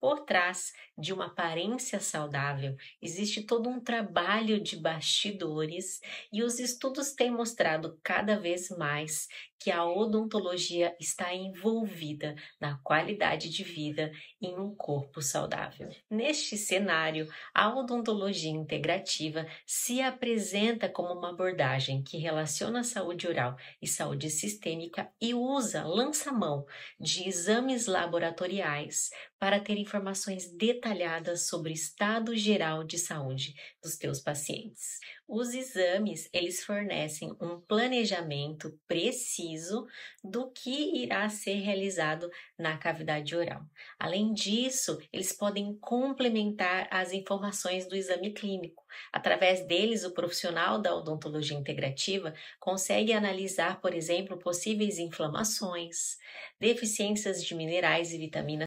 Por trás de uma aparência saudável existe todo um trabalho de bastidores e os estudos têm mostrado cada vez mais que a odontologia está envolvida na qualidade de vida em um corpo saudável. Neste cenário, a odontologia integrativa se apresenta como uma abordagem que relaciona saúde oral e saúde sistêmica e usa lança-mão de exames laboratoriais para ter informações detalhadas sobre o estado geral de saúde dos teus pacientes. Os exames, eles fornecem um planejamento preciso do que irá ser realizado na cavidade oral. Além disso, eles podem complementar as informações do exame clínico. Através deles, o profissional da odontologia integrativa consegue analisar, por exemplo, possíveis inflamações, deficiências de minerais e vitaminas